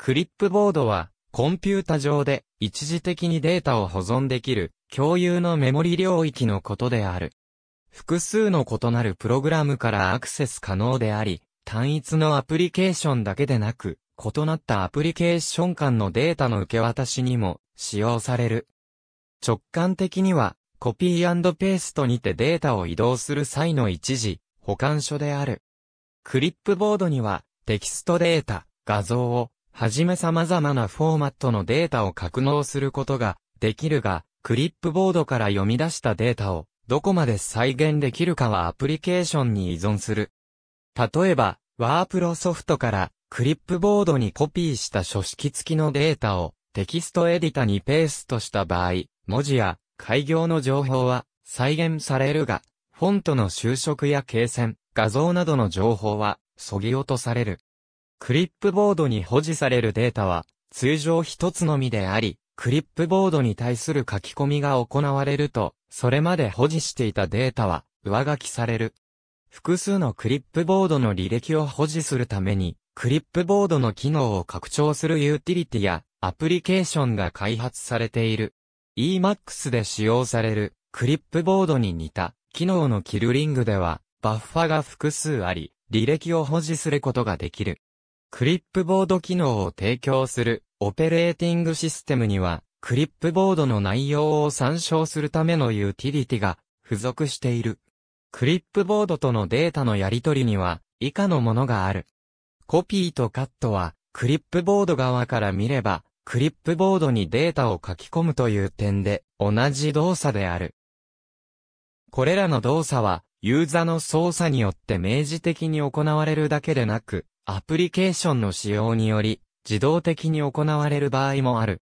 クリップボードは、コンピュータ上で一時的にデータを保存できる共有のメモリ領域のことである。複数の異なるプログラムからアクセス可能であり、単一のアプリケーションだけでなく、異なったアプリケーション間のデータの受け渡しにも使用される。直感的には、コピーペーストにてデータを移動する際の一時、保管所である。クリップボードには、テキストデータ、画像を、はじめ様々なフォーマットのデータを格納することができるが、クリップボードから読み出したデータをどこまで再現できるかはアプリケーションに依存する。例えば、ワープロソフトからクリップボードにコピーした書式付きのデータをテキストエディタにペーストした場合、文字や開業の情報は再現されるが、フォントの修飾や罫線、画像などの情報は削ぎ落とされる。クリップボードに保持されるデータは、通常一つのみであり、クリップボードに対する書き込みが行われると、それまで保持していたデータは、上書きされる。複数のクリップボードの履歴を保持するために、クリップボードの機能を拡張するユーティリティやアプリケーションが開発されている。Emacs で使用されるクリップボードに似た機能のキルリングではバッファが複数あり、履歴を保持することができる。クリップボード機能を提供するオペレーティングシステムには、クリップボードの内容を参照するためのユーティリティが付属している。クリップボードとのデータのやり取りには以下のものがある。コピーとカットはクリップボード側から見ればクリップボードにデータを書き込むという点で同じ動作である。これらの動作はユーザの操作によって明示的に行われるだけでなくアプリケーションの使用により、自動的に行われる場合もある。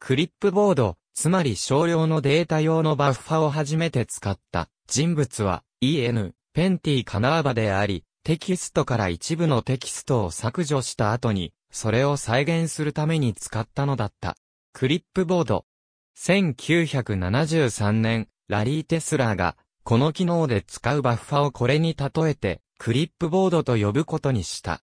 クリップボード、つまり少量のデータ用のバッファを初めて使った人物は EN、ペンティカナーバであり、テキストから一部のテキストを削除した後に、それを再現するために使ったのだった。クリップボード。1973年、ラリー・テスラが、この機能で使うバッファをこれに例えて、クリップボードと呼ぶことにした。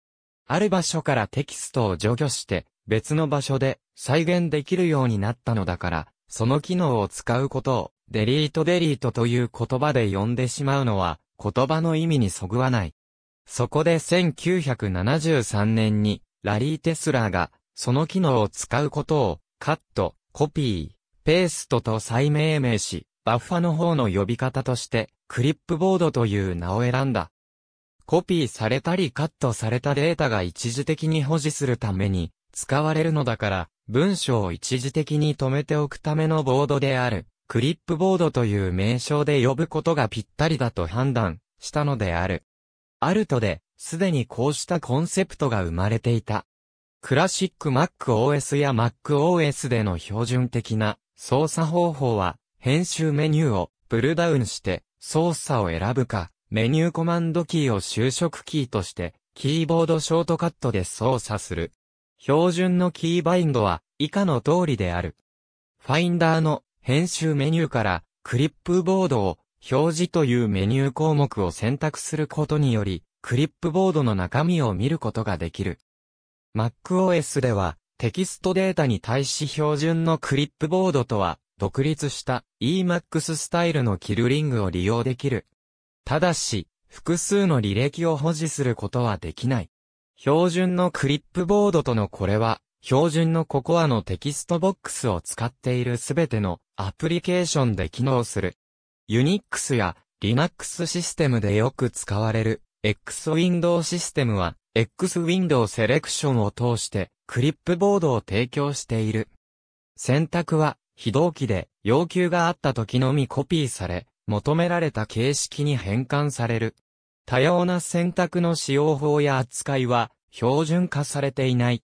ある場所からテキストを除去して、別の場所で再現できるようになったのだから、その機能を使うことを、デリートデリートという言葉で呼んでしまうのは、言葉の意味にそぐわない。そこで1973年に、ラリー・テスラーが、その機能を使うことを、カット、コピー、ペーストと再命名し、バッファの方の呼び方として、クリップボードという名を選んだ。コピーされたりカットされたデータが一時的に保持するために使われるのだから、文章を一時的に止めておくためのボードである、クリップボードという名称で呼ぶことがぴったりだと判断したのである。アルトで、すでにこうしたコンセプトが生まれていた。クラシック MacOS や MacOS での標準的な操作方法は、編集メニューをプルダウンして操作を選ぶか、メニューコマンドキーを就職キーとして、キーボードショートカットで操作する。標準のキーバインドは以下の通りである。ファインダーの編集メニューからクリップボードを表示というメニュー項目を選択することにより、クリップボードの中身を見ることができる。MacOS ではテキストデータに対し標準のクリップボードとは独立した Emacs スタイルのキルリングを利用できる。ただし、複数の履歴を保持することはできない。標準のクリップボードとのこれは、標準のココアのテキストボックスを使っているすべてのアプリケーションで機能する。Unix や Linux システムでよく使われる X ウィンドウシステムは X ウィンドウセレクションを通してクリップボードを提供している。選択は非同期で要求があった時のみコピーされ、求められた形式に変換される。多様な選択の使用法や扱いは標準化されていない。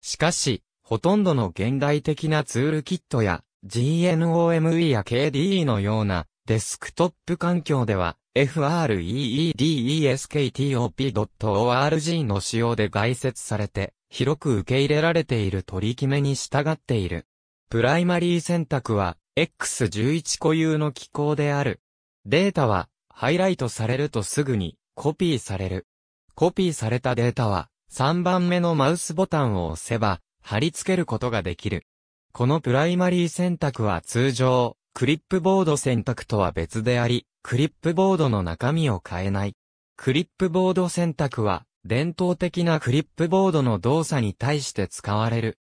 しかし、ほとんどの現代的なツールキットや GNOME や KDE のようなデスクトップ環境では FREEDESKTOP.org の仕様で外接されて広く受け入れられている取り決めに従っている。プライマリー選択は X11 固有の機構である。データは、ハイライトされるとすぐに、コピーされる。コピーされたデータは、3番目のマウスボタンを押せば、貼り付けることができる。このプライマリー選択は通常、クリップボード選択とは別であり、クリップボードの中身を変えない。クリップボード選択は、伝統的なクリップボードの動作に対して使われる。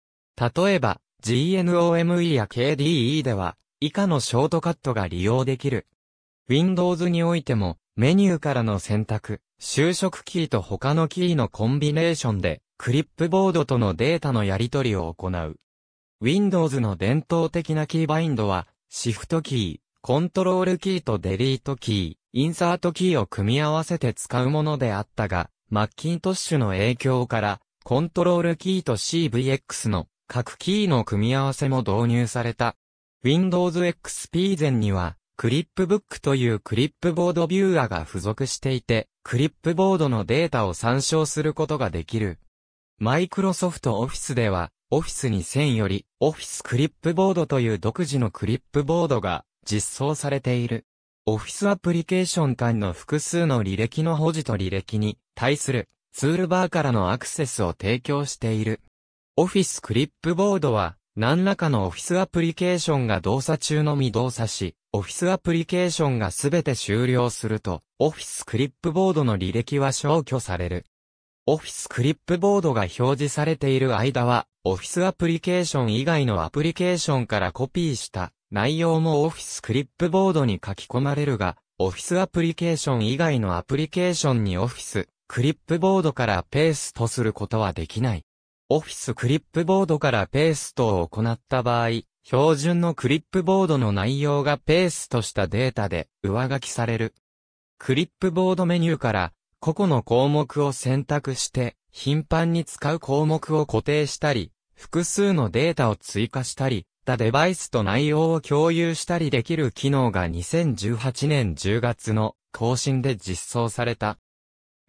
例えば、GNOME や KDE では、以下のショートカットが利用できる。Windows においても、メニューからの選択、就職キーと他のキーのコンビネーションで、クリップボードとのデータのやり取りを行う。Windows の伝統的なキーバインドは、シフトキー、コントロールキーとデリートキー、インサートキーを組み合わせて使うものであったが、マッキントッシュの影響から、コントロールキーと CVX の各キーの組み合わせも導入された。Windows XP 前には、クリップブックというクリップボードビューアが付属していて、クリップボードのデータを参照することができる。Microsoft Office では、Office 2000より Office クリップボードという独自のクリップボードが実装されている。Office アプリケーション間の複数の履歴の保持と履歴に対するツールバーからのアクセスを提供している。オフィスクリップボードは、何らかのオフィスアプリケーションが動作中のみ動作し、オフィスアプリケーションがすべて終了すると、オフィスクリップボードの履歴は消去される。オフィスクリップボードが表示されている間は、オフィスアプリケーション以外のアプリケーションからコピーした内容もオフィスクリップボードに書き込まれるが、オフィスアプリケーション以外のアプリケーションにオフィスクリップボードからペーストすることはできない。オフィスクリップボードからペーストを行った場合、標準のクリップボードの内容がペーストしたデータで上書きされる。クリップボードメニューから個々の項目を選択して頻繁に使う項目を固定したり、複数のデータを追加したり、他デバイスと内容を共有したりできる機能が2018年10月の更新で実装された。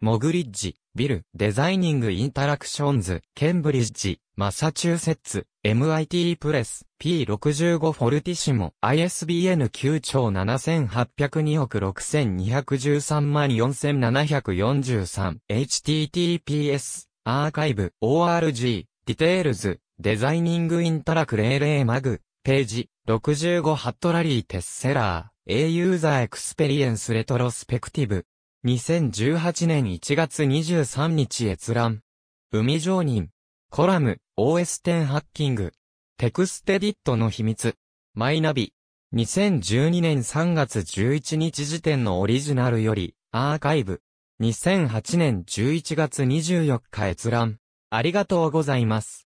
モグリッジ、ビル、デザイニングインタラクションズ、ケンブリッジ、マサチューセッツ、MIT プレス、P65 フォルティシモ、ISBN 9兆7802億6213万4743、https、アーカイブ、org、ディテールズ、デザイニングインタラク00マグ、ページ、65ハットラリーテッセラー、A ユーザーエクスペリエンスレトロスペクティブ、2018年1月23日閲覧。海上人。コラム、OS10 ハッキング。テクステディットの秘密。マイナビ。2012年3月11日時点のオリジナルより、アーカイブ。2008年11月24日閲覧。ありがとうございます。